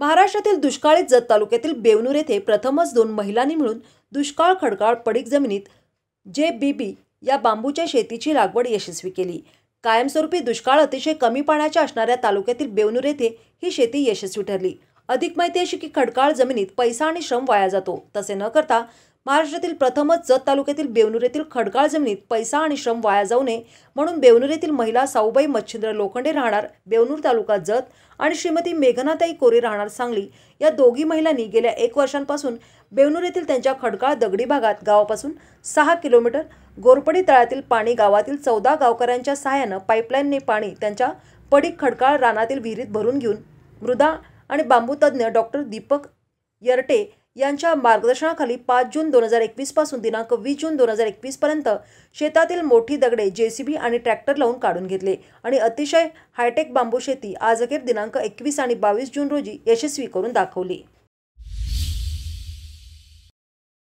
महाराष्ट्रातील दुष्काळी जत तालुक्यातील बेवनूर येथे प्रथमच दोन महिलांनी मिळून दुष्काळ खडकाळ पडीक जमिनीत जे बी बी या बांबूच्या शेतीची लागवड यशस्वी केली कायमस्वरूपी दुष्काळ अतिशय कमी पाण्याच्या असणाऱ्या तालुक्यातील बेवनूर येथे ही शेती यशस्वी ठरली अधिक माहिती अशी की खडकाळ जमिनीत पैसा आणि श्रम वाया जातो तसे न करता महाराष्ट्रातील प्रथमच जत तालुक्यातील बेवनूर येथील खडकाळ जमिनीत पैसा आणि श्रम वाया जाऊ नये म्हणून बेवनूर येथील महिला साऊबाई मच्छिंद्र लोखंडे राहणार बेवनूर तालुका जत आणि श्रीमती मेघनाताई कोरे राहणार सांगली या दोघी महिलांनी गेल्या एक वर्षांपासून बेवनूर येथील त्यांच्या खडकाळ दगडी भागात गावापासून सहा किलोमीटर गोरपडी तळातील पाणी गावातील चौदा गावकऱ्यांच्या सहाय्यानं पाईपलाईनने पाणी त्यांच्या पडीक खडकाळ रानातील विहिरीत भरून घेऊन मृदा आणि बांबू तज्ज्ञ डॉक्टर दीपक यरटे यांच्या मार्गदर्शनाखाली पाच जून दोन हजार एकवीसपासून दिनांक वीस जून दोन हजार एकवीसपर्यंत शेतातील मोठी दगडे जेसीबी आणि ट्रॅक्टर लावून काढून घेतले आणि अतिशय हायटेक बांबू शेती आज अखेर दिनांक एकवीस आणि बावीस जून रोजी यशस्वी करून दाखवली